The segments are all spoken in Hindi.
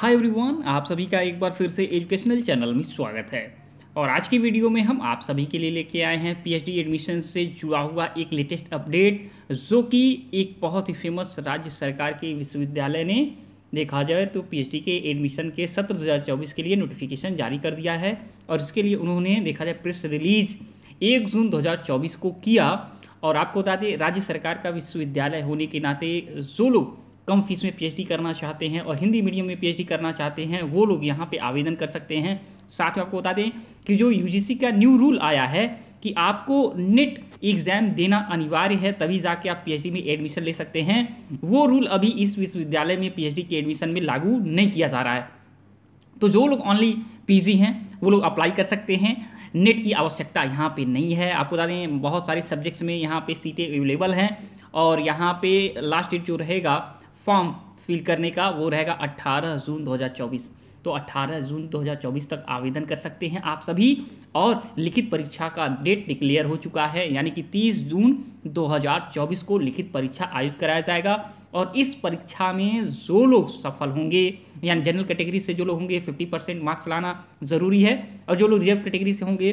हाय एवरीवन आप सभी का एक बार फिर से एजुकेशनल चैनल में स्वागत है और आज की वीडियो में हम आप सभी के लिए लेके आए हैं पीएचडी एडमिशन से जुड़ा हुआ एक लेटेस्ट अपडेट जो कि एक बहुत ही फेमस राज्य सरकार के विश्वविद्यालय ने देखा जाए तो पीएचडी के एडमिशन के सत्र 2024 के लिए नोटिफिकेशन जारी कर दिया है और इसके लिए उन्होंने देखा जाए प्रेस रिलीज एक जून दो को किया और आपको बता दें राज्य सरकार का विश्वविद्यालय होने के नाते जो लोग कम फीस में पीएचडी करना चाहते हैं और हिंदी मीडियम में पीएचडी करना चाहते हैं वो लोग यहाँ पे आवेदन कर सकते हैं साथ में आपको बता दें कि जो यूजीसी का न्यू रूल आया है कि आपको नेट एग्ज़ाम देना अनिवार्य है तभी जाके आप पीएचडी में एडमिशन ले सकते हैं वो रूल अभी इस विश्वविद्यालय में पी के एडमिशन में लागू नहीं किया जा रहा है तो जो लोग ऑनली पी हैं वो लोग अप्लाई कर सकते हैं नेट की आवश्यकता यहाँ पर नहीं है आपको बता दें बहुत सारे सब्जेक्ट्स में यहाँ पर सीटें अवेलेबल हैं और यहाँ पे लास्ट डेट जो रहेगा फॉर्म फिल करने का वो रहेगा 18 जून 2024 तो 18 जून 2024 तक आवेदन कर सकते हैं आप सभी और लिखित परीक्षा का डेट डिक्लेयर हो चुका है यानी कि 30 जून 2024 को लिखित परीक्षा आयोजित कराया जाएगा और इस परीक्षा में जो लोग सफल होंगे यानी जनरल कैटेगरी से जो लोग होंगे 50 परसेंट मार्क्स लाना ज़रूरी है और जो लोग रिजर्व कैटेगरी से होंगे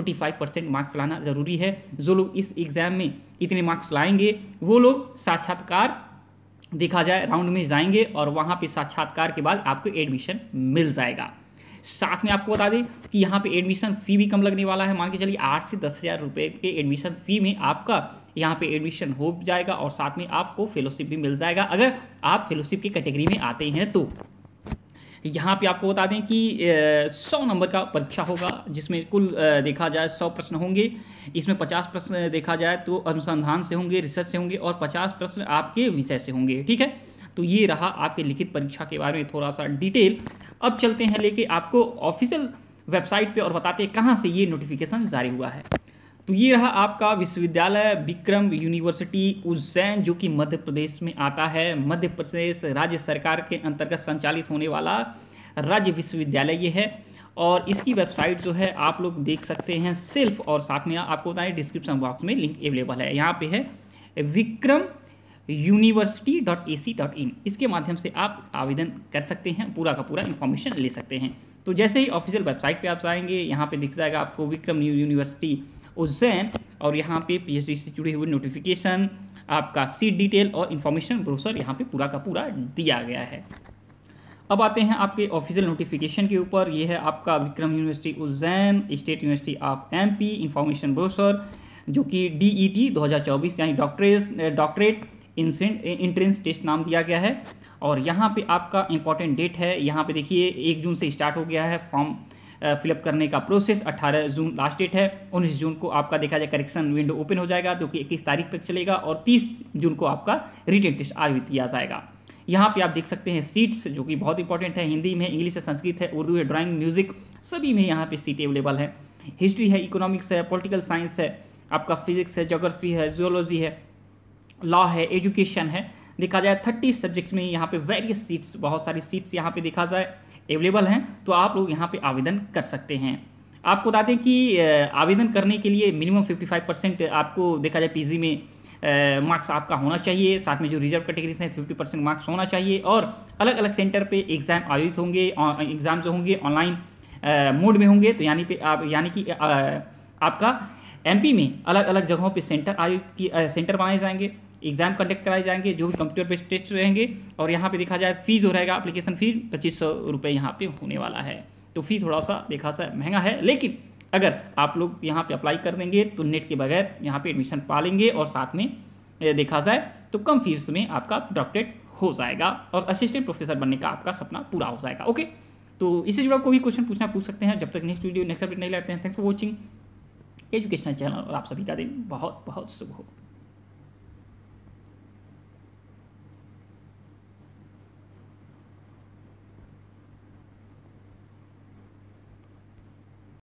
45 परसेंट मार्क्स लाना ज़रूरी है जो लोग इस एग्ज़ाम में इतने मार्क्स लाएंगे वो लोग साक्षात्कार देखा जाए राउंड में जाएंगे और वहाँ पे साक्षात्कार के बाद आपको एडमिशन मिल जाएगा साथ में आपको बता दें कि यहाँ पे एडमिशन फ़ी भी कम लगने वाला है मान के चलिए आठ से दस हज़ार रुपये के एडमिशन फ़ी में आपका यहाँ पे एडमिशन हो जाएगा और साथ में आपको फेलोशिप भी मिल जाएगा अगर आप फेलोशिप की कैटेगरी में आते हैं तो यहाँ पे आपको बता दें कि सौ नंबर का परीक्षा होगा जिसमें कुल देखा जाए सौ प्रश्न होंगे इसमें पचास प्रश्न देखा जाए तो अनुसंधान से होंगे रिसर्च से होंगे और पचास प्रश्न आपके विषय से होंगे ठीक है तो ये रहा आपके लिखित परीक्षा के बारे में थोड़ा सा डिटेल अब चलते हैं लेके आपको ऑफिशियल वेबसाइट पर और बताते हैं कहाँ से ये नोटिफिकेशन जारी हुआ है तो ये रहा आपका विश्वविद्यालय विक्रम यूनिवर्सिटी उज्जैन जो कि मध्य प्रदेश में आता है मध्य प्रदेश राज्य सरकार के अंतर्गत संचालित होने वाला राज्य विश्वविद्यालय ये है और इसकी वेबसाइट जो है आप लोग देख सकते हैं सेल्फ और साथ में आपको बताएं डिस्क्रिप्शन बॉक्स में लिंक अवेलेबल है यहाँ पे है Vikram university dot A C dot in इसके माध्यम से आप आवेदन कर सकते हैं पूरा का पूरा इन्फॉर्मेशन ले सकते हैं तो जैसे ही ऑफिशियल वेबसाइट पे आप जाएंगे यहाँ पे दिख जाएगा आपको विक्रम यूनिवर्सिटी उज्जैन और यहाँ पे पी से जुड़े हुए नोटिफिकेशन आपका सीट डिटेल और इन्फॉर्मेशन ब्रोसर यहाँ पे पूरा का पूरा दिया गया है अब आते हैं आपके ऑफिशियल नोटिफिकेशन के ऊपर ये है आपका Vikram university Ujjain state university of MP information brochure जो कि डी e दो हज़ार चौबीस यानी डॉक्टरेट डॉक्टरेट इंट्रेंस टेस्ट नाम दिया गया है और यहाँ पे आपका इंपॉर्टेंट डेट है यहाँ पे देखिए एक जून से स्टार्ट हो गया है फॉर्म फिलअप करने का प्रोसेस 18 जून लास्ट डेट है 19 जून को आपका देखा जाए करेक्शन विंडो ओपन हो जाएगा जो कि 21 तारीख तक चलेगा और 30 जून को आपका रिटर्न टेस्ट आयोजित किया जाएगा यहाँ पे आप देख सकते हैं सीट्स जो कि बहुत इंपॉर्टेंट है हिंदी में इंग्लिश है संस्कृत है उर्दू है ड्राइंग म्यूजिक सभी में यहाँ पे सीटें अवेलेबल है हिस्ट्री है इकोनॉमिक्स है पॉलिटिकल साइंस है आपका फिजिक्स है जोग्राफी है जियोलॉजी है लॉ है एजुकेशन है देखा जाए थर्टी सब्जेक्ट्स में यहाँ पे वेरियस सीट्स बहुत सारी सीट्स यहाँ पे देखा जाए अवेलेबल हैं तो आप लोग यहाँ पर आवेदन कर सकते हैं आपको बता दें कि आवेदन करने के लिए मिनिमम 55 परसेंट आपको देखा जाए पीजी में मार्क्स आपका होना चाहिए साथ में जो रिजर्व कैटेगरीज हैं 50 परसेंट मार्क्स होना चाहिए और अलग अलग सेंटर पे एग्ज़ाम आयोजित होंगे एग्ज़ाम जो होंगे ऑनलाइन मोड में होंगे तो यानी पे आप यानी कि आपका एमपी में अलग अलग जगहों पे सेंटर आयोजित सेंटर बनाए जाएंगे एग्जाम कंडक्ट कराए जाएंगे जो भी कंप्यूटर बेस्ड टेस्ट रहेंगे और यहाँ पे देखा जाए फीस जो रहेगा अप्लीकेशन फ़ी पच्चीस सौ रुपये यहाँ पर होने वाला है तो फ़ी थोड़ा सा देखा सा महंगा है लेकिन अगर आप लोग यहाँ पे अप्लाई कर देंगे तो नेट के बगैर यहाँ पे एडमिशन पा लेंगे और साथ में देखा जाए तो कम फीस में आपका डॉक्टरेट हो जाएगा और असिस्टेंट प्रोफेसर बनने का आपका सपना पूरा हो जाएगा ओके तो इससे जुड़ा कोई क्वेश्चन पूछना पूछ सकते हैं जब तक नेक्स्ट वीडियो नेक्स्ट अपडेट नहीं लेते हैं thanks for watching educational channel और आप सभी का दिन बहुत बहुत शुभ हो